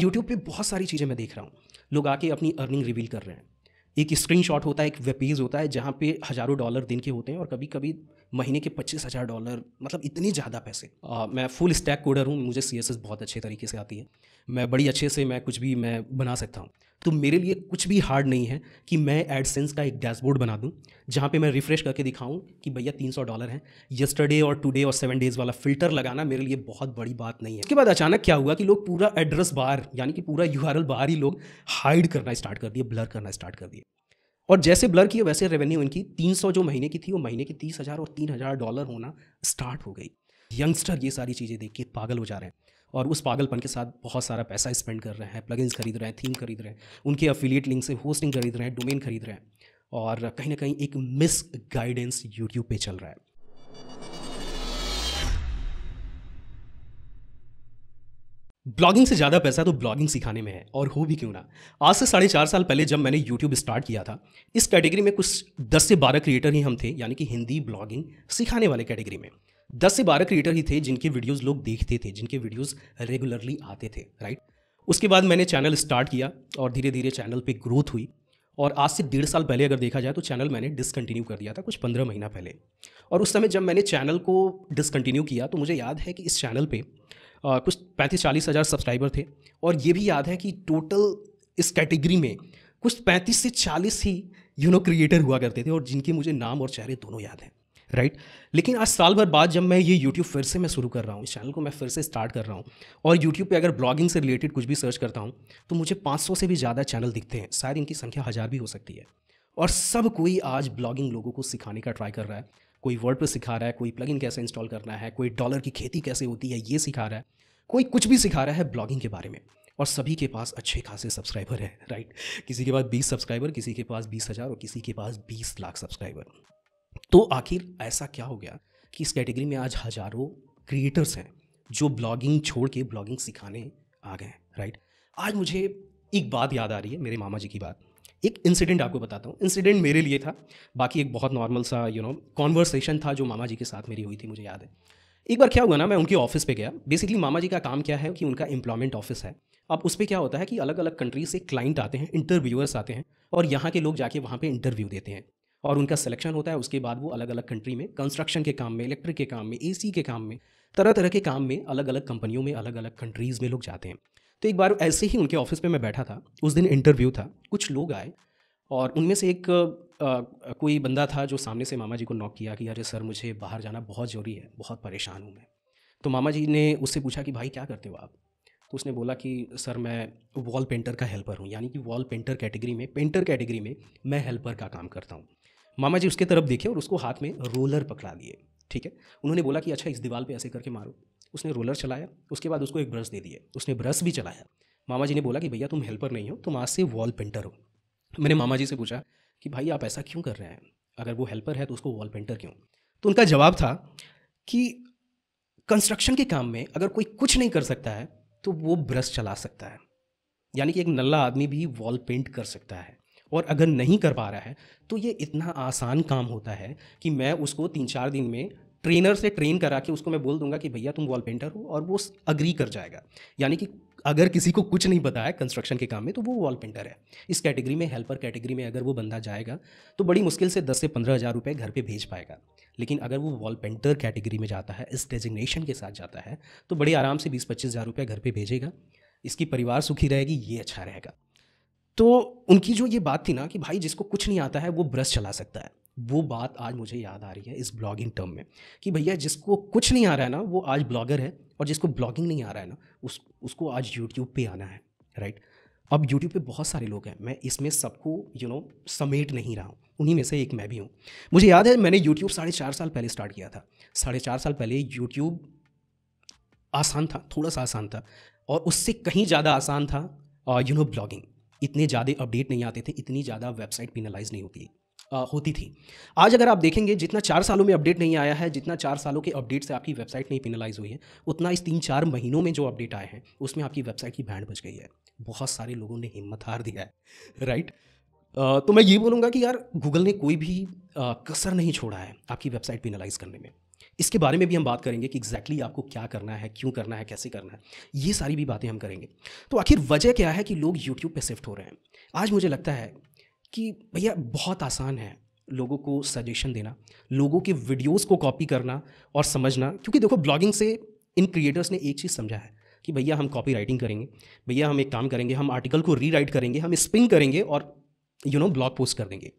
YouTube पे बहुत सारी चीज़ें मैं देख रहा हूँ लोग आके अपनी अर्निंग रिवील कर रहे हैं एक स्क्रीनशॉट होता है एक वेब पेज होता है जहाँ पे हज़ारों डॉलर दिन के होते हैं और कभी कभी महीने के पच्चीस हज़ार डॉलर मतलब इतने ज़्यादा पैसे आ, मैं फुल स्टैक कोडर हूँ मुझे सी बहुत अच्छे तरीके से आती है मैं बड़ी अच्छे से मैं कुछ भी मैं बना सकता हूँ तो मेरे लिए कुछ भी हार्ड नहीं है कि मैं एडसेंस का एक डैशबोर्ड बना दूँ जहाँ पे मैं रिफ़्रेश करके दिखाऊँ कि भैया तीन सौ डॉलर हैं यस्टरडे और टुडे और सेवन डेज़ वाला फिल्टर लगाना मेरे लिए बहुत बड़ी बात नहीं है उसके बाद अचानक क्या हुआ कि लोग पूरा एड्रेस बार यानी कि पूरा यू बार ही लोग हाइड करना स्टार्ट कर दिए ब्लर करना स्टार्ट कर दिए और जैसे ब्लर किया वैसे रेवेन्यू इनकी 300 जो महीने की थी वो महीने की तीस हज़ार और तीन हज़ार डॉलर होना स्टार्ट हो गई यंगस्टर ये सारी चीज़ें देख के पागल हो जा रहे हैं और उस पागलपन के साथ बहुत सारा पैसा स्पेंड कर रहे हैं प्लगइन्स खरीद रहे हैं थीम खरीद रहे हैं उनके अफिलिएट लिंक से होस्टिंग खरीद रहे हैं डोमेन खरीद रहे हैं और कहीं ना कहीं एक मिस गाइडेंस यूट्यूब पर चल रहा है ब्लॉगिंग से ज़्यादा पैसा तो ब्लॉगिंग सिखाने में है और हो भी क्यों ना आज से साढ़े चार साल पहले जब मैंने यूट्यूब स्टार्ट किया था इस कैटेगरी में कुछ दस से बारह क्रिएटर ही हम थे यानी कि हिंदी ब्लॉगिंग सिखाने वाले कैटेगरी में दस से बारह क्रिएटर ही थे जिनके वीडियोज़ लोग देखते थे जिनके वीडियोज़ रेगुलरली आते थे राइट उसके बाद मैंने चैनल स्टार्ट किया और धीरे धीरे चैनल पर ग्रोथ हुई और आज से डेढ़ साल पहले अगर देखा जाए तो चैनल मैंने डिसकंटिन्यू कर दिया था कुछ पंद्रह महीना पहले और उस समय जब मैंने चैनल को डिसकंटिन्यू किया तो मुझे याद है कि इस चैनल पर कुछ पैंतीस चालीस हज़ार सब्सक्राइबर थे और ये भी याद है कि टोटल इस कैटेगरी में कुछ पैंतीस से चालीस ही यू नो क्रिएटर हुआ करते थे और जिनके मुझे नाम और चेहरे दोनों याद हैं राइट right? लेकिन आज साल भर बाद जब मैं ये यूट्यूब फिर से मैं शुरू कर रहा हूँ इस चैनल को मैं फिर से स्टार्ट कर रहा हूँ और यूट्यूब पे अगर ब्लॉगिंग से रिलेटेड कुछ भी सर्च करता हूँ तो मुझे 500 से भी ज़्यादा चैनल दिखते हैं शायद इनकी संख्या हज़ार भी हो सकती है और सब कोई आज ब्लॉगिंग लोगों को सिखाने का ट्राई कर रहा है कोई वर्ड सिखा रहा है कोई प्लगइन कैसे इंस्टॉल करना है कोई डॉलर की खेती कैसे होती है ये सिखा रहा है कोई कुछ भी सिखा रहा है ब्लॉगिंग के बारे में और सभी के पास अच्छे खासे सब्सक्राइबर हैं राइट किसी के पास बीस सब्सक्राइबर किसी के पास बीस हज़ार और किसी के पास बीस लाख सब्सक्राइबर तो आखिर ऐसा क्या हो गया कि इस कैटेगरी में आज हज़ारों क्रिएटर्स हैं जो ब्लॉगिंग छोड़ के ब्लॉगिंग सिखाने आ गए राइट आज मुझे एक बात याद आ रही है मेरे मामा जी की बात एक इंसिडेंट आपको बताता हूँ इंसिडेंट मेरे लिए था बाकी एक बहुत नॉर्मल सा यू नो कॉन्वर्सेशन था जो मामा जी के साथ मेरी हुई थी मुझे याद है एक बार क्या हुआ ना मैं उनके ऑफिस पे गया बेसिकली मामा जी का काम क्या है कि उनका एम्प्लॉयमेंट ऑफिस है अब उस पर क्या होता है कि अलग अलग कंट्री से क्लाइंट आते हैं इंटरव्यूअर्स आते हैं और यहाँ के लोग जाके वहाँ पर इंटरव्यू देते हैं और उनका सिलेक्शन होता है उसके बाद वो अलग अलग कंट्री में कंस्ट्रक्शन के काम में इलेक्ट्रिक के काम में ए के काम में तरह तरह के काम में अलग अलग कंपनियों में अलग अलग कंट्रीज़ में लोग जाते हैं तो एक बार ऐसे ही उनके ऑफिस में मैं बैठा था उस दिन इंटरव्यू था कुछ लोग आए और उनमें से एक आ, कोई बंदा था जो सामने से मामा जी को नॉक किया कि अरे सर मुझे बाहर जाना बहुत ज़रूरी है बहुत परेशान हूँ मैं तो मामा जी ने उससे पूछा कि भाई क्या करते हो आप तो उसने बोला कि सर मैं वॉल पेंटर का हेल्पर हूँ यानी कि वॉल पेंटर कैटेगरी में पेंटर कैटेगरी में मैं हेल्पर का काम करता हूँ मामा जी उसके तरफ देखे और उसको हाथ में रोलर पकड़ा दिए ठीक है उन्होंने बोला कि अच्छा इस दीवार पे ऐसे करके मारो उसने रोलर चलाया उसके बाद उसको एक ब्रश दे दिए उसने ब्रश भी चलाया मामा जी ने बोला कि भैया तुम हेल्पर नहीं हो तुम आज से वॉल पेंटर हो मैंने मामा जी से पूछा कि भाई आप ऐसा क्यों कर रहे हैं अगर वो हेल्पर है तो उसको वॉल पेंटर क्यों तो उनका जवाब था कि कंस्ट्रक्शन के काम में अगर कोई कुछ नहीं कर सकता है तो वो ब्रश चला सकता है यानी कि एक नल्ला आदमी भी वॉल पेंट कर सकता है और अगर नहीं कर पा रहा है तो ये इतना आसान काम होता है कि मैं उसको तीन चार दिन में ट्रेनर से ट्रेन करा के उसको मैं बोल दूंगा कि भैया तुम वॉल पेंटर हो और वो अग्री कर जाएगा यानी कि अगर किसी को कुछ नहीं पता है कंस्ट्रक्शन के काम में तो वो वॉल पेंटर है इस कैटेगरी में हेल्पर कैटेगरी में अगर वो बंदा जाएगा तो बड़ी मुश्किल से दस से पंद्रह हज़ार रुपये घर पर भेज पाएगा लेकिन अगर वो वॉल पेंटर कैटेगरी में जाता है इस डेजिग्नेशन के साथ जाता है तो बड़े आराम से बीस पच्चीस हज़ार रुपये घर पर भेजेगा इसकी परिवार सुखी रहेगी ये अच्छा रहेगा तो उनकी जो ये बात थी ना कि भाई जिसको कुछ नहीं आता है वो ब्रश चला सकता है वो बात आज मुझे याद आ रही है इस ब्लॉगिंग टर्म में कि भैया जिसको कुछ नहीं आ रहा है ना वो आज ब्लॉगर है और जिसको ब्लॉगिंग नहीं आ रहा है ना उस उसको आज यूट्यूब पे आना है राइट अब यूट्यूब पे बहुत सारे लोग हैं मैं इसमें सबको यू नो समेट नहीं रहा हूँ उन्हीं में से एक मैं भी हूँ मुझे याद है मैंने यूट्यूब साढ़े चार साल पहले स्टार्ट किया था साढ़े चार साल पहले यूट्यूब आसान था थोड़ा सा आसान था और उससे कहीं ज़्यादा आसान था यू नो ब्लॉगिंग इतने ज़्यादा अपडेट नहीं आते थे इतनी ज़्यादा वेबसाइट पिनलाइज नहीं होती होती थी आज अगर आप देखेंगे जितना चार सालों में अपडेट नहीं आया है जितना चार सालों के अपडेट से आपकी वेबसाइट नहीं पिनलाइज हुई है उतना इस तीन चार महीनों में जो अपडेट आए हैं उसमें आपकी वेबसाइट की बैंड बच गई है बहुत सारे लोगों ने हिम्मत हार दिया है राइट तो मैं ये बोलूँगा कि यार गूगल ने कोई भी कसर नहीं छोड़ा है आपकी वेबसाइट पिनलाइज करने में इसके बारे में भी हम बात करेंगे कि एग्जैक्टली exactly आपको क्या करना है क्यों करना है कैसे करना है ये सारी भी बातें हम करेंगे तो आखिर वजह क्या है कि लोग यूट्यूब पर शिफ्ट हो रहे हैं आज मुझे लगता है कि भैया बहुत आसान है लोगों को सजेशन देना लोगों के वीडियोस को कॉपी करना और समझना क्योंकि देखो ब्लॉगिंग से इन क्रिएटर्स ने एक चीज़ समझा है कि भैया हम कॉपी राइटिंग करेंगे भैया हम एक काम करेंगे हम आर्टिकल को री राइट करेंगे हम स्पिन करेंगे और यू नो ब्लॉग पोस्ट कर देंगे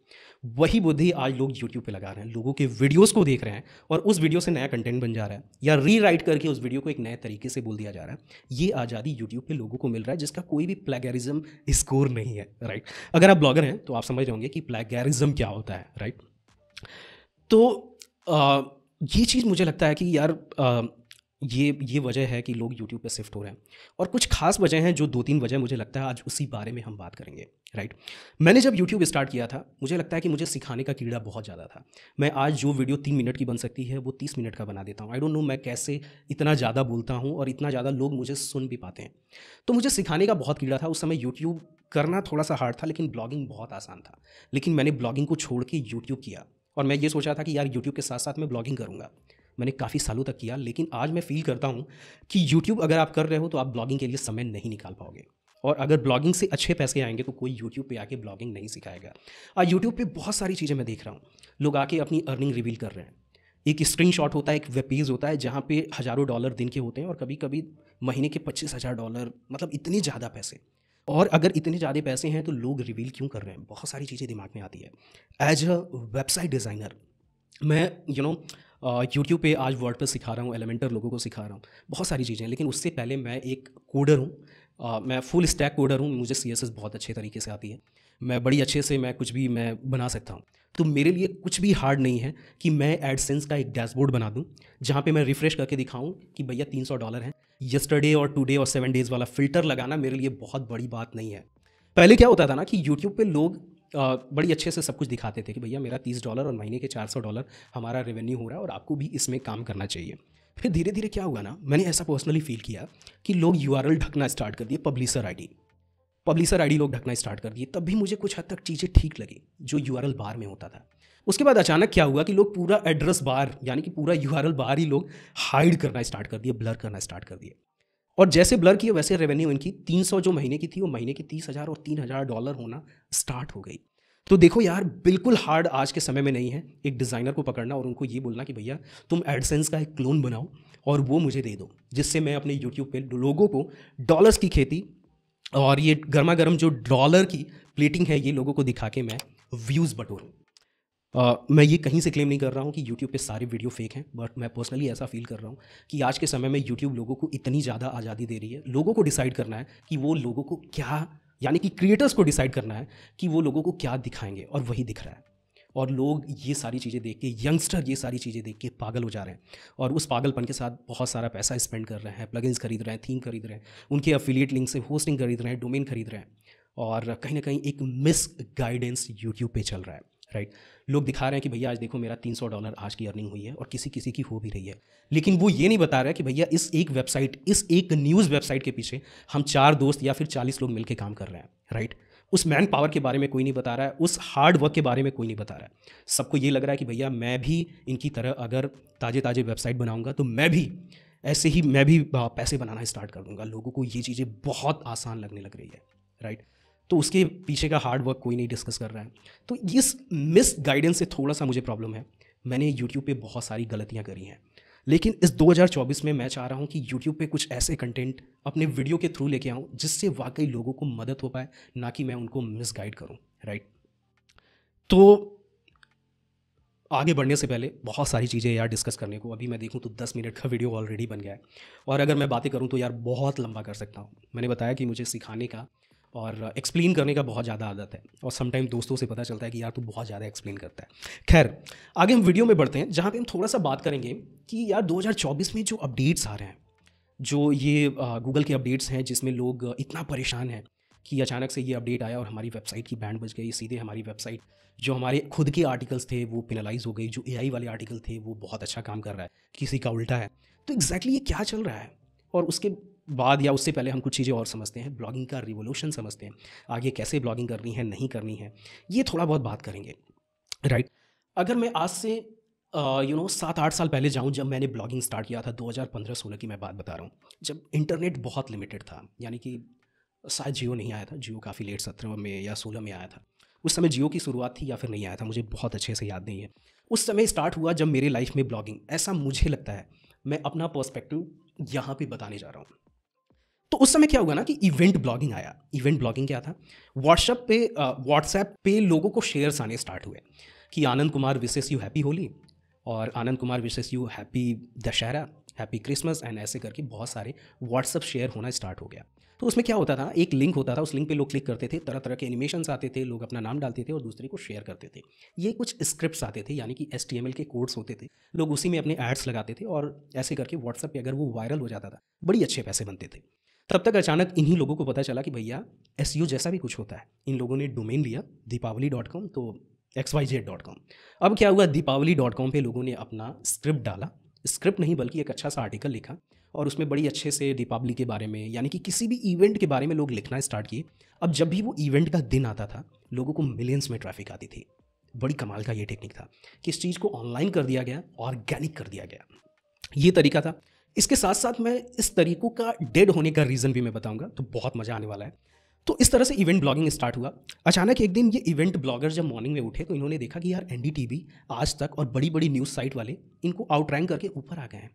वही बुद्धि आज लोग यूट्यूब पे लगा रहे हैं लोगों के वीडियोस को देख रहे हैं और उस वीडियो से नया कंटेंट बन जा रहा है या री राइट करके उस वीडियो को एक नए तरीके से बोल दिया जा रहा है ये आज़ादी यूट्यूब पे लोगों को मिल रहा है जिसका कोई भी प्लेगरिज्म स्कोर नहीं है राइट अगर आप ब्लॉगर हैं तो आप समझ रहे होंगे कि प्लेगरिज्म क्या होता है राइट तो आ, ये चीज़ मुझे लगता है कि यार आ, ये ये वजह है कि लोग यूट्यूब पे शिफ्ट हो रहे हैं और कुछ खास वजह हैं जो दो तीन वजह मुझे लगता है आज उसी बारे में हम बात करेंगे राइट मैंने जब यूट्यूब स्टार्ट किया था मुझे लगता है कि मुझे सिखाने का कीड़ा बहुत ज़्यादा था मैं आज जो वीडियो तीन मिनट की बन सकती है वो तीस मिनट का बना देता हूँ आई डोंट नो मैं कैसे इतना ज़्यादा बोलता हूँ और इतना ज़्यादा लोग मुझे सुन भी पाते हैं तो मुझे सिखाने का बहुत कीड़ा था उस समय यूट्यूब करना थोड़ा सा हार्ड था लेकिन ब्लॉगिंग बहुत आसान था लेकिन मैंने ब्लॉगिंग को छोड़ के यूट्यूब किया और मैं ये सोचा था कि यार यूट्यूब के साथ साथ मैं ब्लॉगिंग करूँगा मैंने काफ़ी सालों तक किया लेकिन आज मैं फील करता हूँ कि यूट्यूब अगर आप कर रहे हो तो आप ब्लॉगिंग के लिए समय नहीं निकाल पाओगे और अगर ब्लॉगिंग से अच्छे पैसे आएंगे तो कोई यूट्यूब पे आके ब्लॉगिंग नहीं सिखाएगा आज यूट्यूब पे बहुत सारी चीज़ें मैं देख रहा हूँ लोग आके अपनी अर्निंग रिवील कर रहे हैं एक स्क्रीन शॉट होता है एक वेब पेज होता है जहाँ पे हज़ारों डॉलर दिन के होते हैं और कभी कभी महीने के पच्चीस हज़ार डॉलर मतलब इतने ज़्यादा पैसे और अगर इतने ज़्यादा पैसे हैं तो लोग रिवील क्यों कर रहे हैं बहुत सारी चीज़ें दिमाग में आती है एज अ वेबसाइट डिज़ाइनर मैं you you know know, YouTube पे आज वर्ड पर सिखा रहा हूँ एलिमेंटर लोगों को सिखा रहा हूँ बहुत सारी चीज़ें हैं लेकिन उससे पहले मैं एक कोडर हूँ मैं फुल स्टैक कोडर हूँ मुझे सी बहुत अच्छे तरीके से आती है मैं बड़ी अच्छे से मैं कुछ भी मैं बना सकता हूँ तो मेरे लिए कुछ भी हार्ड नहीं है कि मैं एडसेंस का एक डैशबोर्ड बना दूँ जहाँ पे मैं रिफ़्रेश करके दिखाऊँ कि भैया तीन सौ डॉलर है यस्टरडे और टुडे और सेवन डेज़ वाला फ़िल्टर लगाना मेरे लिए बहुत बड़ी बात नहीं है पहले क्या होता था ना कि यूट्यूब पे लोग बड़ी अच्छे से सब कुछ दिखाते थे कि भैया मेरा तीस डॉलर और महीने के चार सौ डॉलर हमारा रेवेन्यू हो रहा है और आपको भी इसमें काम करना चाहिए फिर धीरे धीरे क्या हुआ ना मैंने ऐसा पर्सनली फील किया कि लोग यू ढकना स्टार्ट कर दिए पब्लिशर आई पब्लिशर आई लोग ढकना स्टार्ट कर दिए तब भी मुझे कुछ हद तक चीज़ें ठीक लगी जो यू बार में होता था उसके बाद अचानक क्या हुआ कि लोग पूरा एड्रेस बार यानी कि पूरा यू बार ही लोग हाइड करना स्टार्ट कर दिए ब्लर करना स्टार्ट कर दिए और जैसे ब्लर किया वैसे रेवेन्यू इनकी 300 जो महीने की थी वो महीने की तीस हज़ार और तीन हज़ार डॉलर होना स्टार्ट हो गई तो देखो यार बिल्कुल हार्ड आज के समय में नहीं है एक डिज़ाइनर को पकड़ना और उनको ये बोलना कि भैया तुम एडसेंस का एक क्लोन बनाओ और वो मुझे दे दो जिससे मैं अपने यूट्यूब पे लोगों को डॉलर्स की खेती और ये गर्मा गर्म जो डॉलर की प्लेटिंग है ये लोगों को दिखा के मैं व्यूज़ बटोरूँ Uh, मैं ये कहीं से क्लेम नहीं कर रहा हूँ कि यूट्यूब पे सारे वीडियो फेक हैं बट मैं पर्सनली ऐसा फील कर रहा हूँ कि आज के समय में यूट्यूब लोगों को इतनी ज़्यादा आज़ादी दे रही है लोगों को डिसाइड करना है कि वो लोगों को क्या यानी कि क्रिएटर्स को डिसाइड करना है कि वो लोगों को क्या दिखाएंगे और वही दिख रहा है और लोग ये सारी चीज़ें देख के यंगस्टर ये सारी चीज़ें देख के पागल हो जा रहे हैं और उस पागलपन के साथ बहुत सारा पैसा स्पेंड कर रहे हैं प्लगइन्स खरीद रहे हैं थीम खरीद रहे हैं उनके अफिलिएट लिंक से होस्टिंग खरीद रहे हैं डोमेन खरीद रहे हैं और कहीं ना कहीं एक मिस गाइडेंस यूट्यूब पर चल रहा है राइट right? लोग दिखा रहे हैं कि भैया आज देखो मेरा तीन डॉलर आज की अर्निंग हुई है और किसी किसी की हो भी रही है लेकिन वो ये नहीं बता रहा है कि भैया इस एक वेबसाइट इस एक न्यूज़ वेबसाइट के पीछे हम चार दोस्त या फिर चालीस लोग मिलकर काम कर रहे हैं राइट उस मैन पावर के बारे में कोई नहीं बता रहा है उस हार्ड वर्क के बारे में कोई नहीं बता रहा है सबको ये लग रहा है कि भैया मैं भी इनकी तरह अगर ताज़े ताज़े वेबसाइट बनाऊँगा तो मैं भी ऐसे ही मैं भी हाँ, पैसे बनाना स्टार्ट कर दूंगा लोगों को ये चीज़ें बहुत आसान लगने लग रही है राइट तो उसके पीछे का हार्ड वर्क कोई नहीं डिस्कस कर रहा है तो इस मिस गाइडेंस से थोड़ा सा मुझे प्रॉब्लम है मैंने यूट्यूब पे बहुत सारी गलतियाँ करी हैं लेकिन इस 2024 में मैं चाह रहा हूँ कि यूट्यूब पे कुछ ऐसे कंटेंट अपने वीडियो के थ्रू लेके आऊँ जिससे वाकई लोगों को मदद हो पाए ना कि मैं उनको मिसगाइड करूँ राइट तो आगे बढ़ने से पहले बहुत सारी चीज़ें यार डिस्कस करने को अभी मैं देखूँ तो दस मिनट का वीडियो ऑलरेडी बन गया है और अगर मैं बातें करूँ तो यार बहुत लंबा कर सकता हूँ मैंने बताया कि मुझे सिखाने का और एक्सप्लेन करने का बहुत ज़्यादा आदत है और समटाइम दोस्तों से पता चलता है कि यार तू बहुत ज़्यादा एक्सप्लेन करता है खैर आगे हम वीडियो में बढ़ते हैं जहाँ पे हम थोड़ा सा बात करेंगे कि यार 2024 में जो अपडेट्स आ रहे हैं जो ये गूगल के अपडेट्स हैं जिसमें लोग इतना परेशान हैं कि अचानक से ये अपडेट आया और हमारी वेबसाइट की बैंड बज गई सीधे हमारी वेबसाइट जो हमारे खुद के आर्टिकल्स थे वो पिनलाइज हो गई जो ए वाले आर्टिकल थे वो बहुत अच्छा काम कर रहा है किसी का उल्टा है तो एग्जैक्टली exactly ये क्या चल रहा है और उसके बाद या उससे पहले हम कुछ चीज़ें और समझते हैं ब्लॉगिंग का रिवोल्यूशन समझते हैं आगे कैसे ब्लॉगिंग करनी है नहीं करनी है ये थोड़ा बहुत बात करेंगे राइट अगर मैं आज से यू नो सात आठ साल पहले जाऊँ जब मैंने ब्लॉगिंग स्टार्ट किया था 2015-16 की मैं बात बता रहा हूँ जब इंटरनेट बहुत लिमिटेड था यानी कि शायद जियो नहीं आया था जियो काफ़ी लेट सत्रह में या सोलह में आया था उस समय जियो की शुरुआत थी या फिर नहीं आया था मुझे बहुत अच्छे से याद नहीं है उस समय स्टार्ट हुआ जब मेरे लाइफ में ब्लॉगिंग ऐसा मुझे लगता है मैं अपना पर्सपेक्टिव यहाँ पे बताने जा रहा हूँ तो उस समय क्या हुआ ना कि इवेंट ब्लॉगिंग आया इवेंट ब्लॉगिंग क्या था व्हाट्सएप पे व्हाट्सएप पे लोगों को शेयर्स आने स्टार्ट हुए कि Anand Kumar wishes you happy Holi और Anand Kumar wishes you happy Dussehra happy Christmas and ऐसे करके बहुत सारे व्हाट्सअप शेयर होना स्टार्ट हो गया तो उसमें क्या होता था एक लिंक होता था उस लिंक पे लोग क्लिक करते थे तरह तरह के एनिमेशन आते थे लोग अपना नाम डालते थे और दूसरे को शेयर करते थे ये कुछ स्क्रिप्ट्स आते थे यानी कि एस के कोड्स होते थे लोग उसी में अपने एड्स लगाते थे और ऐसे करके व्हाट्सअप पर अगर वो वायरल हो जाता था बड़ी अच्छे पैसे बनते थे तब तक अचानक इन्हीं लोगों को पता चला कि भैया एस e जैसा भी कुछ होता है इन लोगों ने डोमेन लिया दीपावली डॉट कॉम तो X Y Z dot com अब क्या हुआ दीपावली डॉट कॉम पर लोगों ने अपना स्क्रिप्ट डाला स्क्रिप्ट नहीं बल्कि एक अच्छा सा आर्टिकल लिखा और उसमें बड़ी अच्छे से दीपावली के बारे में यानी कि किसी भी इवेंट के बारे में लोग लिखना स्टार्ट किए अब जब भी वो इवेंट का दिन आता था लोगों को मिलियंस में ट्रैफिक आती थी बड़ी कमाल का ये टेक्निक था कि इस चीज़ को ऑनलाइन कर दिया गया ऑर्गेनिक कर दिया गया ये तरीका था इसके साथ साथ मैं इस तरीकों का डेड होने का रीज़न भी मैं बताऊँगा तो बहुत मज़ा आने वाला है तो इस तरह से इवेंट ब्लॉगिंग स्टार्ट हुआ अचानक एक दिन ये इवेंट ब्लॉगर जब मॉर्निंग में उठे तो इन्होंने देखा कि यार एन आज तक और बड़ी बड़ी न्यूज़ साइट वाले इनको आउट रैंक करके ऊपर आ गए हैं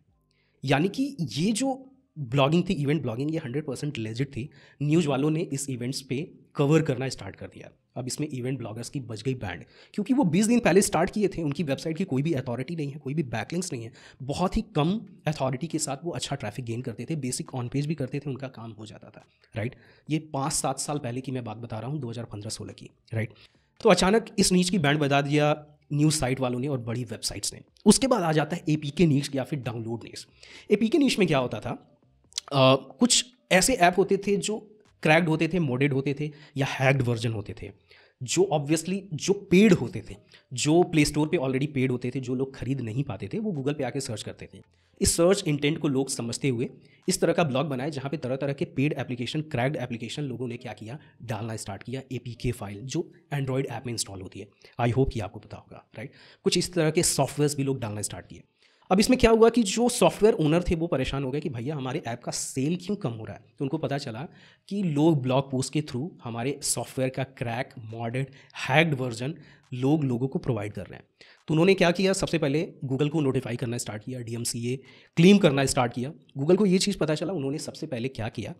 यानी कि ये जो ब्लॉगिंग थी इवेंट ब्लॉगिंग ये हंड्रेड परसेंट लेजिट थी न्यूज़ वालों ने इस इवेंट्स पे कवर करना स्टार्ट कर दिया अब इसमें इवेंट ब्लॉगर्स की बच गई बैंड क्योंकि वो बीस दिन पहले स्टार्ट किए थे उनकी वेबसाइट की कोई भी अथॉरिटी नहीं है कोई भी बैकलिंग्स नहीं है बहुत ही कम अथॉरिटी के साथ वो अच्छा ट्रैफिक गेन करते थे बेसिक ऑन पेज भी करते थे उनका काम हो जाता था राइट ये पाँच सात साल पहले की मैं बात बता रहा हूँ दो हज़ार पंद्रह सोलह की राइट तो अचानक इस नीच की बैंड बता दिया न्यूज साइट वालों ने और बड़ी वेबसाइट्स ने उसके बाद आ जाता है ए पी के नीच या फिर डाउनलोड नीच ए पी के नीच में क्या होता था आ, कुछ ऐसे ऐप होते थे जो क्रैक्ड होते थे मोडेड होते थे या हैक्ड वर्जन होते थे जो ऑब्वियसली जो पेड होते थे जो प्ले स्टोर पे ऑलरेडी पेड होते थे जो लोग खरीद नहीं पाते थे वो गूगल पे आके सर्च करते थे इस सर्च इंटेंट को लोग समझते हुए इस तरह का ब्लॉग बनाए जहाँ पे तरह तरह के पेड एप्लीकेशन क्रैक्ड एप्लीकेशन लोगों ने क्या किया डालना स्टार्ट किया ए फाइल जो एंड्रॉयड ऐप में इंस्टॉल होती है आई होप कि आपको पता होगा राइट कुछ इस तरह के सॉफ्टवेयर भी लोग डालना स्टार्ट किए अब इसमें क्या हुआ कि जो सॉफ्टवेयर ओनर थे वो परेशान हो गए कि भैया हमारे ऐप का सेल क्यों कम हो रहा है तो उनको पता चला कि लोग ब्लॉग पोस्ट के थ्रू हमारे सॉफ्टवेयर का क्रैक मॉडर्ड हैक्ड वर्जन लोग लोगों को प्रोवाइड कर रहे हैं तो उन्होंने क्या किया सबसे पहले गूगल को नोटिफाई करना स्टार्ट किया डी क्लेम करना स्टार्ट किया गूगल को ये चीज़ पता चला उन्होंने सबसे पहले क्या किया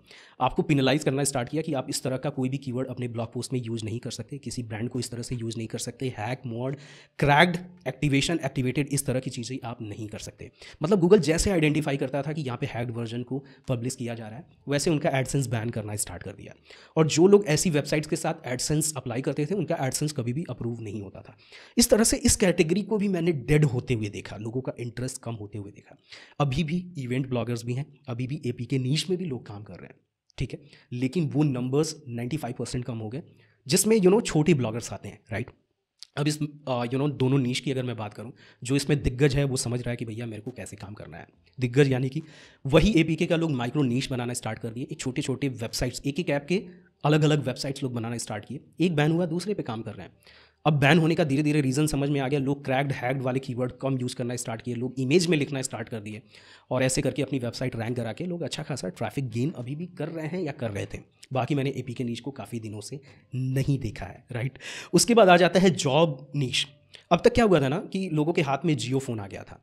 आपको पिनलाइज करना स्टार्ट किया कि आप इस तरह का कोई भी कीवर्ड अपने ब्लॉग पोस्ट में यूज़ नहीं कर सकते किसी ब्रांड को इस तरह से यूज़ नहीं कर सकते hack mod cracked activation activated इस तरह की चीज़ें आप नहीं कर सकते मतलब गूगल जैसे आइडेंटिफाई करता था कि यहाँ पे हैक्ड वर्जन को पब्लिश किया जा रहा है वैसे उनका एडसेंस बैन करना स्टार्ट कर दिया और जो लोग ऐसी वेबसाइट्स के साथ एडसेंस अप्लाई करते थे उनका एडसेंस कभी भी अप्रूव नहीं होता था इस तरह से इस कैटेगरी नौकरी को भी मैंने डेड होते हुए देखा लोगों का इंटरेस्ट कम होते हुए देखा अभी भी इवेंट ब्लॉगर्स भी हैं अभी भी ए के नीच में भी लोग काम कर रहे हैं ठीक है लेकिन वो नंबर्स 95 परसेंट कम हो गए जिसमें यू नो छोटे ब्लॉगर्स आते हैं राइट अब इस यू नो दोनों नीच की अगर मैं बात करूं जो इसमें दिग्गज है वो समझ रहा है कि भैया मेरे को कैसे काम करना है दिग्गज यानी कि वही ए का लोग माइक्रो नीच बनाना स्टार्ट कर दिए एक छोटे छोटे वेबसाइट्स एक एक ऐप के अलग अलग वेबसाइट्स लोग बनाना स्टार्ट किए एक बैन हुआ दूसरे पे काम कर रहे हैं अब बैन होने का धीरे धीरे रीज़न समझ में आ गया लोग क्रैक्ड हैक्ड वाले कीवर्ड कम यूज़ करना स्टार्ट किए लोग इमेज में लिखना स्टार्ट कर दिए और ऐसे करके अपनी वेबसाइट रैंक करा के लोग अच्छा खासा ट्रैफिक गेन अभी भी कर रहे हैं या कर रहे थे बाकी मैंने ए के नीच को काफ़ी दिनों से नहीं देखा है राइट उसके बाद आ जाता है जॉब नीच अब तक क्या हुआ था ना कि लोगों के हाथ में जियो फ़ोन आ गया था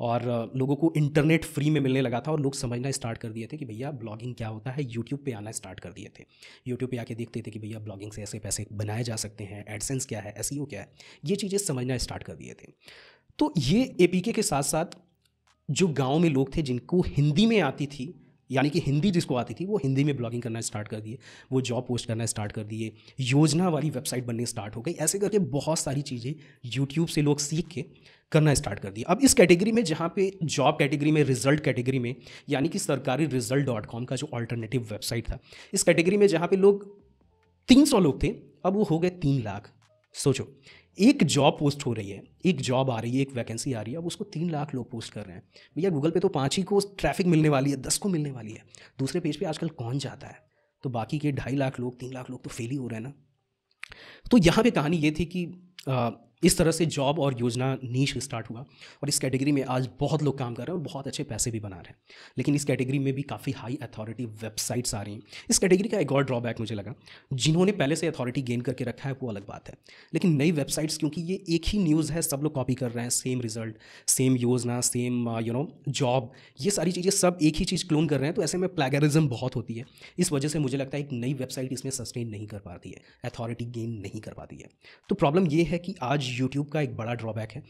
और लोगों को इंटरनेट फ्री में मिलने लगा था और लोग समझना स्टार्ट कर दिए थे कि भैया ब्लॉगिंग क्या होता है यूट्यूब पे आना स्टार्ट कर दिए थे यूट्यूब पे आके देखते थे कि भैया ब्लॉगिंग से ऐसे पैसे बनाए जा सकते हैं एडसेंस क्या है एस क्या है ये चीज़ें समझना स्टार्ट कर दिए थे तो ये ए के साथ साथ जो गाँव में लोग थे जिनको हिंदी में आती थी यानी कि हिंदी जिसको आती थी वो हिंदी में ब्लॉगिंग करना स्टार्ट कर दिए वो जॉब पोस्ट करना स्टार्ट कर दिए योजना वाली वेबसाइट बननी स्टार्ट हो गई ऐसे करके बहुत सारी चीज़ें यूट्यूब से लोग सीख के करना स्टार्ट कर दिया अब इस कैटेगरी में जहाँ पे जॉब कैटेगरी में रिजल्ट कैटेगरी में यानी कि सरकारी रिजल्ट डॉट कॉम का जो ऑल्टरनेटिव वेबसाइट था इस कैटेगरी में जहाँ पे लोग तीन सौ लोग थे अब वो हो गए तीन लाख सोचो एक जॉब पोस्ट हो रही है एक जॉब आ रही है एक वैकेंसी आ रही है अब उसको तीन लाख लोग पोस्ट कर रहे हैं भैया गूगल पे तो पाँच ही को ट्रैफिक मिलने वाली है दस को मिलने वाली है दूसरे पेज पे आजकल कौन जाता है तो बाकी के ढाई लाख लोग तीन लाख लोग तो फेल ही हो रहे हैं ना तो यहाँ पे कहानी ये थी कि इस तरह से जॉब और योजना नीच स्टार्ट हुआ और इस कैटेगरी में आज बहुत लोग काम कर रहे हैं और बहुत अच्छे पैसे भी बना रहे हैं लेकिन इस कैटेगरी में भी काफ़ी हाई अथॉरिटी वेबसाइट्स आ रही हैं इस कैटेगरी का एक और ड्रॉबैक मुझे लगा जिन्होंने पहले से अथॉरिटी गेन करके रखा है वो अलग बात है लेकिन नई वेबसाइट्स क्योंकि ये एक ही न्यूज़ है सब लोग कॉपी कर रहे हैं सेम रिजल्ट सेम योजना सेम यू नो जॉब ये सारी चीज़ें सब एक ही चीज़ क्लोन कर रहे हैं तो ऐसे में प्लेगरिज्म बहुत होती है इस वजह से मुझे लगता है एक नई वेबसाइट इसमें सस्टेन नहीं कर पाती है अथॉरिटी गेन नहीं कर पाती है तो प्रॉब्लम ये है कि आज यूट्यूब का एक बड़ा ड्रॉबैक है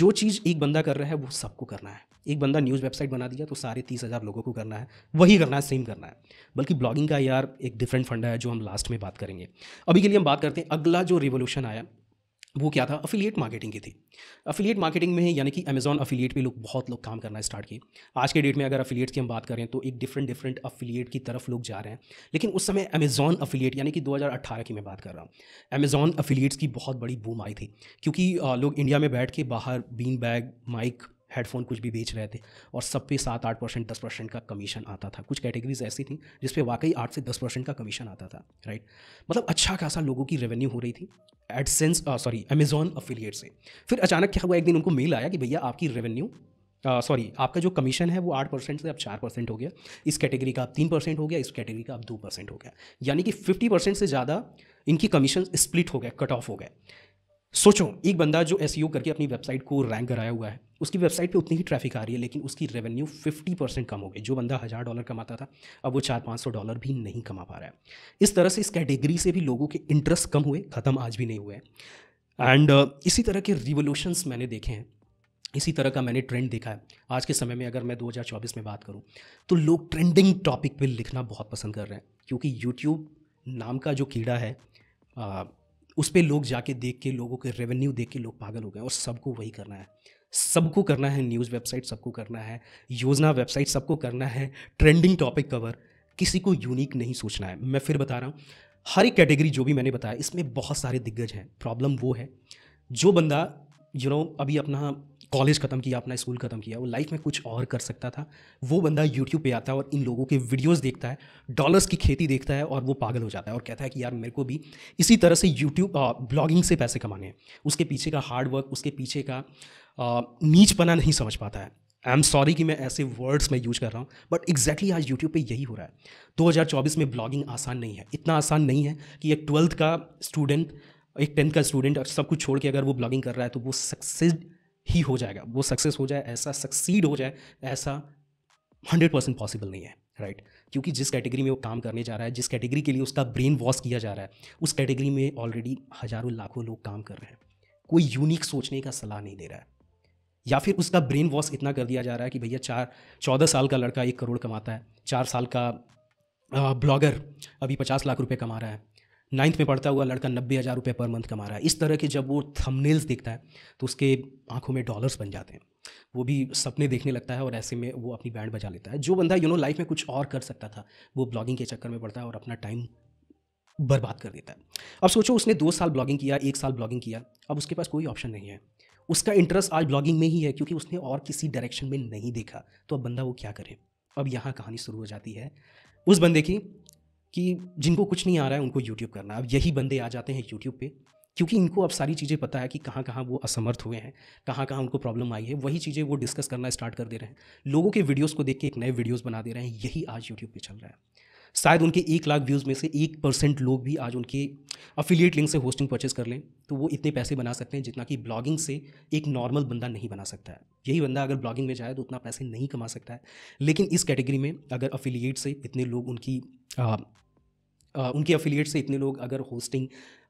जो चीज़ एक बंदा कर रहा है वो सबको करना है एक बंदा न्यूज़ वेबसाइट बना दिया तो सारे तीस हज़ार लोगों को करना है वही करना है सेम करना है बल्कि ब्लॉगिंग का यार एक डिफरेंट फंडा है जो हम लास्ट में बात करेंगे अभी के लिए हम बात करते हैं अगला जो रिवोल्यूशन आया वो क्या था अफिलिएट मार्केटिंग की थी अफिलिएट मार्केटिंग में यानी कि अमेजॉन अफिलिएट पे लोग बहुत लोग काम करना स्टार्ट किए आज के डेट में अगर अफिलिएट्स की हम बात करें तो एक डिफरेंट डिफरेंट अफिलिएट की तरफ लोग जा रहे हैं लेकिन उस समय अमेजॉन अफिलिएट यानी कि 2018 की मैं बात कर रहा हूँ अमेजॉन अफिलिएट्स की बहुत बड़ी बूम आई थी क्योंकि लोग इंडिया में बैठ के बाहर बीन बैग माइक हेडफोन कुछ भी बेच रहे थे और सब पे सात आठ परसेंट दस परसेंट का कमीशन आता था कुछ कैटेगरीज ऐसी थी जिस पे वाकई आठ से दस परसेंट का कमीशन आता था राइट मतलब अच्छा खासा लोगों की रेवेन्यू हो रही थी एडसेंस सॉरी अमेजोन अफिलियट से फिर अचानक क्या हुआ एक दिन उनको मेल आया कि भैया आपकी रेवेन्यू सॉरी uh, आपका जो कमीशन है वो आठ परसेंट से अब चार परसेंट हो गया इस कैटेगरी का अब तीन परसेंट हो गया इस कैटेगरी का अब दो परसेंट हो गया यानी कि फिफ्टी परसेंट से ज़्यादा इनकी कमीशन स्प्लिट हो गया कट ऑफ हो गया सोचो एक बंदा जो एस e करके अपनी वेबसाइट को रैंक कराया हुआ है उसकी वेबसाइट पे उतनी ही ट्रैफिक आ रही है लेकिन उसकी रेवेन्यू 50 परसेंट कम हो गई जो बंदा हज़ार डॉलर कमाता था अब वो चार पाँच सौ डॉलर भी नहीं कमा पा रहा है इस तरह से इस कैटेगरी से भी लोगों के इंटरेस्ट कम हुए ख़त्म आज भी नहीं हुए एंड uh, इसी तरह के रिवोल्यूशंस मैंने देखे हैं इसी तरह का मैंने ट्रेंड देखा है आज के समय में अगर मैं 2024 में बात करूं तो लोग ट्रेंडिंग टॉपिक पे लिखना बहुत पसंद कर रहे हैं क्योंकि यूट्यूब नाम का जो कीड़ा है uh, उस पर लोग जाके देख के लोगों के रेवेन्यू देख के लोग पागल हो गए और सबको वही करना है सबको करना है न्यूज़ वेबसाइट सबको करना है योजना वेबसाइट सबको करना है ट्रेंडिंग टॉपिक कवर किसी को यूनिक नहीं सोचना है मैं फिर बता रहा हूँ हर एक कैटेगरी जो भी मैंने बताया इसमें बहुत सारे दिग्गज हैं प्रॉब्लम वो है जो बंदा यू नो अभी अपना कॉलेज ख़त्म किया अपना स्कूल ख़त्म किया वो लाइफ में कुछ और कर सकता था वो बंदा यूट्यूब पे आता है और इन लोगों के वीडियोस देखता है डॉलर्स की खेती देखता है और वो पागल हो जाता है और कहता है कि यार मेरे को भी इसी तरह से यूट्यूब ब्लॉगिंग से पैसे कमाने हैं उसके पीछे का हार्ड वर्क उसके पीछे का नीचपना नहीं समझ पाता है आई एम सॉरी कि मैं ऐसे वर्ड्स में यूज कर रहा हूँ बट एग्जैक्टली आज यूट्यूब पे यही हो रहा है 2024 में ब्लॉगिंग आसान नहीं है इतना आसान नहीं है कि एक ट्वेल्थ का स्टूडेंट एक टेंथ का स्टूडेंट सब कुछ छोड़ के अगर वो ब्लॉगिंग कर रहा है तो वो सक्सेस ही हो जाएगा वो सक्सेस हो जाए ऐसा सक्सीड हो जाए ऐसा हंड्रेड परसेंट पॉसिबल नहीं है राइट right? क्योंकि जिस कैटेगरी में वो काम करने जा रहा है जिस कैटेगरी के लिए उसका ब्रेन वॉश किया जा रहा है उस कैटेगरी में ऑलरेडी हज़ारों लाखों लोग काम कर रहे हैं कोई यूनिक सोचने का सलाह नहीं दे रहा है या फिर उसका ब्रेन वॉश इतना कर दिया जा रहा है कि भैया चार चौदह साल का लड़का एक करोड़ कमाता है चार साल का ब्लॉगर अभी पचास लाख रुपये कमा रहा है नाइन्थ में पढ़ता हुआ लड़का नब्बे हज़ार रुपये पर मंथ कमा रहा है इस तरह के जब वो थंबनेल्स देखता है तो उसके आंखों में डॉलर्स बन जाते हैं वो भी सपने देखने लगता है और ऐसे में वो अपनी बैंड बजा लेता है जो बंदा यू नो लाइफ में कुछ और कर सकता था वो ब्लॉगिंग के चक्कर में पड़ता है और अपना टाइम बर्बाद कर देता है अब सोचो उसने दो साल ब्लॉगिंग किया एक साल ब्लॉगिंग किया अब उसके पास कोई ऑप्शन नहीं है उसका इंटरेस्ट आज ब्लॉगिंग में ही है क्योंकि उसने और किसी डायरेक्शन में नहीं देखा तो अब बंदा वो क्या करे अब यहाँ कहानी शुरू हो जाती है उस बंदे की कि जिनको कुछ नहीं आ रहा है उनको यूट्यूब करना अब यही बंदे आ जाते हैं यूट्यूब पे क्योंकि इनको अब सारी चीज़ें पता है कि कहाँ कहाँ वो असमर्थ हुए हैं कहाँ कहाँ उनको प्रॉब्लम आई है वही चीज़ें वो डिस्कस करना स्टार्ट कर दे रहे हैं लोगों के वीडियोस को देख के एक नए वीडियोस बना दे रहे हैं यही आज यूट्यूब पे चल रहा है शायद उनके एक लाख व्यूज़ में से एक परसेंट लोग भी आज उनके अफिलिएट लिंक से होस्टिंग परचेज़ कर लें तो वो इतने पैसे बना सकते हैं जितना कि ब्लॉगिंग से एक नॉर्मल बंदा नहीं बना सकता है यही बंदा अगर ब्लॉगिंग में जाए तो उतना पैसे नहीं कमा सकता है लेकिन इस कैटेगरी में अगर अफिलिएट से इतने लोग उनकी आ, आ, उनके अफिलिएट से इतने लोग अगर होस्टिंग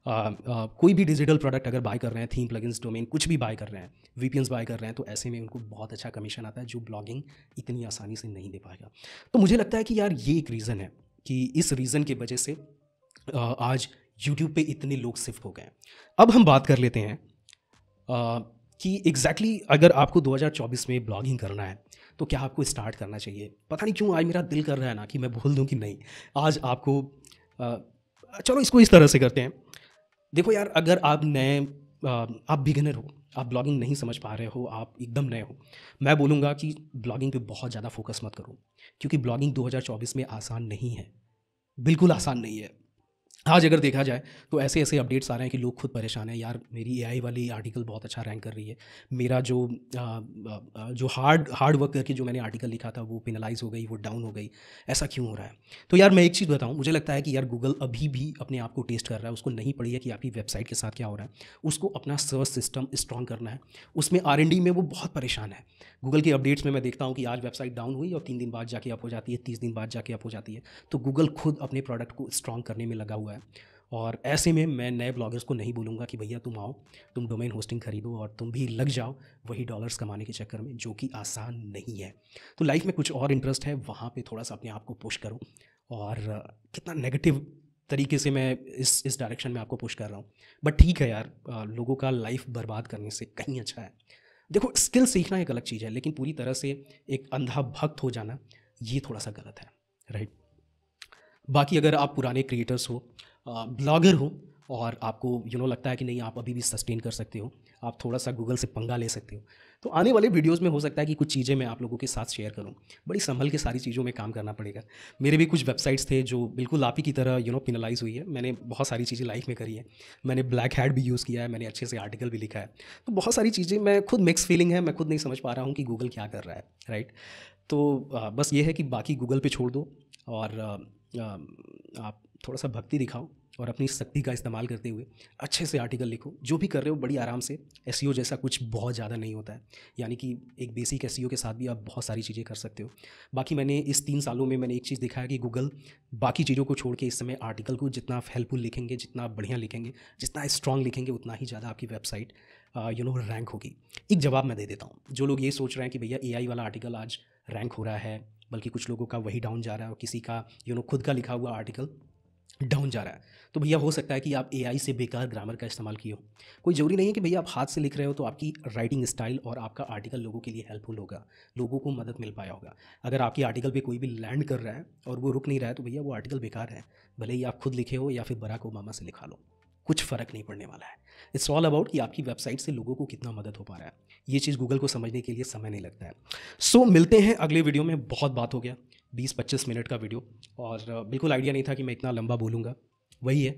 आ, आ, कोई भी डिजिटल प्रोडक्ट अगर बाय कर रहे हैं थीम प्लगइन्स डोमेन कुछ भी बाय कर रहे हैं वी बाय कर रहे हैं तो ऐसे में उनको बहुत अच्छा कमीशन आता है जो ब्लॉगिंग इतनी आसानी से नहीं दे पाएगा तो मुझे लगता है कि यार ये एक रीज़न है कि इस रीज़न की वजह से आज यूट्यूब पे इतने लोग शिफ्ट हो गए अब हम बात कर लेते हैं आ, कि एग्जैक्टली exactly अगर आपको 2024 में ब्लॉगिंग करना है तो क्या आपको स्टार्ट करना चाहिए पता नहीं क्यों आज मेरा दिल कर रहा है ना कि मैं भूल दूँ कि नहीं आज आपको आ, चलो इसको इस तरह से करते हैं देखो यार अगर आप नए आप बिगनर हो आप ब्लॉगिंग नहीं समझ पा रहे हो आप एकदम नए हो मैं बोलूँगा कि ब्लॉगिंग पे बहुत ज़्यादा फोकस मत करो क्योंकि ब्लॉगिंग 2024 में आसान नहीं है बिल्कुल आसान नहीं है आज अगर देखा जाए तो ऐसे ऐसे अपडेट्स आ रहे हैं कि लोग खुद परेशान हैं यार मेरी एआई वाली आर्टिकल बहुत अच्छा रैंक कर रही है मेरा जो आ, आ, जो हार्ड हार्ड वर्क करके जो मैंने आर्टिकल लिखा था वो पेनलाइज हो गई वो डाउन हो गई ऐसा क्यों हो रहा है तो यार मैं एक चीज़ बताऊँ मुझे लगता है कि यार गूगल अभी भी अपने आप को टेस्ट कर रहा है उसको नहीं पड़ी है कि आपकी वेबसाइट के साथ क्या हो रहा है उसको अपना सर्च सिस्टम स्ट्रॉन्ग करना है उसमें आर में वो बहुत परेशान है गूगल के अपडेट्स में मैं देखता हूँ कि आज वेबसाइट डाउन हुई और तीन दिन बाद जाके अप हो जाती है तीस दिन बाद जाके अप हो जाती है तो गूगल खुद अपने प्रोडक्ट को स्ट्रॉन्ग करने में लगा हुआ हुआ है और ऐसे में मैं नए ब्लॉगर्स को नहीं बोलूँगा कि भैया तुम आओ तुम डोमेन होस्टिंग खरीदो और तुम भी लग जाओ वही डॉलर्स कमाने के चक्कर में जो कि आसान नहीं है तो लाइफ में कुछ और इंटरेस्ट है वहाँ पर थोड़ा सा अपने आप को पुश करो और कितना नेगेटिव तरीके से मैं इस इस डायरेक्शन में आपको पुश कर रहा हूँ बट ठीक है यार लोगों का लाइफ बर्बाद करने से कहीं अच्छा है देखो स्किल सीखना एक अलग चीज़ है लेकिन पूरी तरह से एक अंधा भक्त हो जाना ये थोड़ा सा गलत है राइट बाकी अगर आप पुराने क्रिएटर्स हो ब्लॉगर हो और आपको यू नो लगता है कि नहीं आप अभी भी सस्टेन कर सकते हो आप थोड़ा सा गूगल से पंगा ले सकते हो तो आने वाले वीडियोस में हो सकता है कि कुछ चीज़ें मैं आप लोगों के साथ शेयर करूं बड़ी संभल के सारी चीज़ों में काम करना पड़ेगा मेरे भी कुछ वेबसाइट्स थे जो बिल्कुल आप ही की तरह यू नो पिनलाइज हुई है मैंने बहुत सारी चीज़ें लाइफ में करी है मैंने ब्लैक हैड भी यूज़ किया है मैंने अच्छे से आर्टिकल भी लिखा है तो बहुत सारी चीज़ें मैं खुद मिक्स फीलिंग है मैं खुद नहीं समझ पा रहा हूँ कि गूगल क्या कर रहा है राइट तो बस ये है कि बाकी गूगल पर छोड़ दो और आप थोड़ा सा भक्ति दिखाओ और अपनी शक्ति का इस्तेमाल करते हुए अच्छे से आर्टिकल लिखो जो भी कर रहे हो बड़ी आराम से एस e जैसा कुछ बहुत ज़्यादा नहीं होता है यानी कि एक बेसिक एस e के साथ भी आप बहुत सारी चीज़ें कर सकते हो बाकी मैंने इस तीन सालों में मैंने एक चीज़ दिखाया कि गूगल बाकी चीज़ों को छोड़ के इस समय आर्टिकल को जितना आप हेल्पफुल लिखेंगे जितना आप बढ़िया लिखेंगे जितना स्ट्रांग लिखेंगे उतना ही ज़्यादा आपकी वेबसाइट यू नो रैंक होगी एक जवाब मैं दे देता हूँ जो लोग ये सोच रहे हैं कि भैया ए वाला आर्टिकल आज रैंक हो रहा है बल्कि कुछ लोगों का वही डाउन जा रहा है और किसी का यू नो खुद का लिखा हुआ आर्टिकल डाउन जा रहा है तो भैया हो सकता है कि आप ए से बेकार ग्रामर का इस्तेमाल किए हो कोई ज़रूरी नहीं है कि भैया आप हाथ से लिख रहे हो तो आपकी राइटिंग स्टाइल और आपका आर्टिकल लोगों के लिए हेल्पफुल होगा लोगों को मदद मिल पाया होगा अगर आपकी आर्टिकल पे कोई भी लैंड कर रहा है और वो रुक नहीं रहा है तो भैया वो आर्टिकल बेकार है भले ही आप खुद लिखे हो या फिर बराक ओबामा से लिखा लो कुछ फ़र्क नहीं पड़ने वाला है इट्स ऑल अबाउट कि आपकी वेबसाइट से लोगों को कितना मदद हो पा रहा है ये चीज़ गूगल को समझने के लिए समय नहीं लगता है सो so, मिलते हैं अगले वीडियो में बहुत बात हो गया 20-25 मिनट का वीडियो और बिल्कुल आइडिया नहीं था कि मैं इतना लंबा बोलूँगा वही है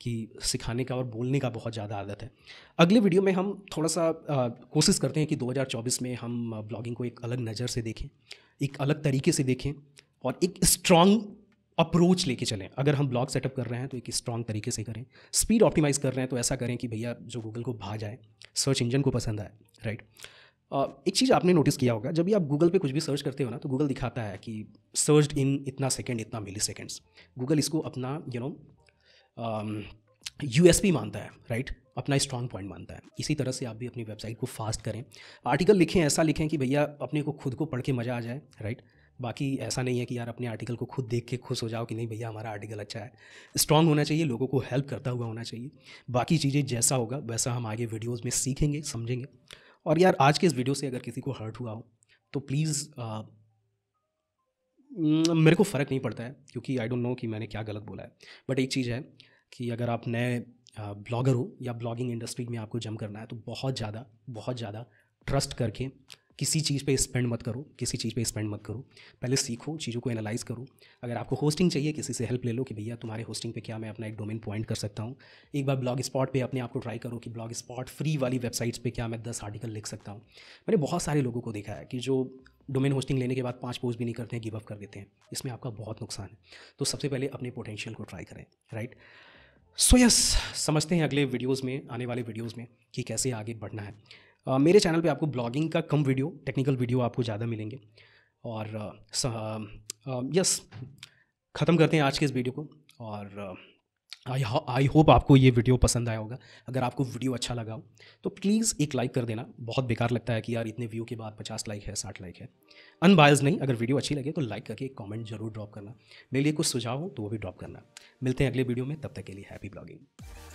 कि सिखाने का और बोलने का बहुत ज़्यादा आदत है अगले वीडियो में हम थोड़ा सा कोशिश करते हैं कि 2024 में हम ब्लॉगिंग को एक अलग नज़र से देखें एक अलग तरीके से देखें और एक स्ट्रॉन्ग अप्रोच लेके चलें अगर हम ब्लॉग सेटअप कर रहे हैं तो एक स्ट्रॉन्ग तरीके से करें स्पीड ऑप्टिमाइज़ कर रहे हैं तो ऐसा करें कि भैया जो गूगल को भा जाए सर्च इंजन को पसंद आए राइट एक चीज़ आपने नोटिस किया होगा जब भी आप गूगल पे कुछ भी सर्च करते हो ना तो गूगल दिखाता है कि सर्च इन इतना सेकेंड इतना मिली सेकेंड्स गूगल इसको अपना यू नो यू मानता है राइट right? अपना स्ट्रॉन्ग पॉइंट मानता है इसी तरह से आप भी अपनी वेबसाइट को फास्ट करें आर्टिकल लिखें ऐसा लिखें कि भैया अपने को खुद को पढ़ के मज़ा आ जाए राइट right? बाकी ऐसा नहीं है कि यार अपने आर्टिकल को खुद देख के खुश हो जाओ कि नहीं भैया हमारा आर्टिकल अच्छा है स्ट्रॉन्ग होना चाहिए लोगों को हेल्प करता हुआ होना चाहिए बाकी चीज़ें जैसा होगा वैसा हम आगे वीडियोज़ में सीखेंगे समझेंगे और यार आज के इस वीडियो से अगर किसी को हर्ट हुआ हो तो प्लीज़ मेरे को फ़र्क नहीं पड़ता है क्योंकि आई डोंट नो कि मैंने क्या गलत बोला है बट एक चीज़ है कि अगर आप नए ब्लॉगर हो या ब्लॉगिंग इंडस्ट्री में आपको जम करना है तो बहुत ज़्यादा बहुत ज़्यादा ट्रस्ट करके किसी चीज़ पे स्पेंड मत करो किसी चीज़ पे स्पेंड मत करो पहले सीखो चीज़ों को एनालाइज करो अगर आपको होस्टिंग चाहिए किसी से हेल्प ले लो कि भैया तुम्हारे होस्टिंग पे क्या मैं अपना एक डोमेन पॉइंट कर सकता हूँ एक बार ब्लॉग स्पॉट पे अपने आप को ट्राई करो कि ब्लॉग स्पॉट फ्री वाली वेबसाइट्स पर क्या मैं दस आर्टिकल लिख सकता हूँ मैंने बहुत सारे लोगों को देखा है कि जो डोमेन होस्टिंग लेने के बाद पाँच पोस्ट भी नहीं करते हैं गिवअप कर देते हैं इसमें आपका बहुत नुकसान है तो सबसे पहले अपने पोटेंशियल को ट्राई करें राइट सो यस समझते हैं अगले वीडियोज़ में आने वाले वीडियोज़ में कि कैसे आगे बढ़ना है मेरे चैनल पे आपको ब्लॉगिंग का कम वीडियो टेक्निकल वीडियो आपको ज़्यादा मिलेंगे और यस ख़त्म करते हैं आज के इस वीडियो को और आई आई होप आपको ये वीडियो पसंद आया होगा अगर आपको वीडियो अच्छा लगा हो तो प्लीज़ एक लाइक कर देना बहुत बेकार लगता है कि यार इतने व्यू के बाद पचास लाइक है साठ लाइक है अनबायस नहीं अगर वीडियो अच्छी लगे तो लाइक करके एक कॉमेंट जरूर ड्रॉप करना मेरे लिए कुछ सुझाव हो तो वो भी ड्रॉप करना मिलते हैं अगले वीडियो में तब तक के लिए हैप्पी ब्लॉगिंग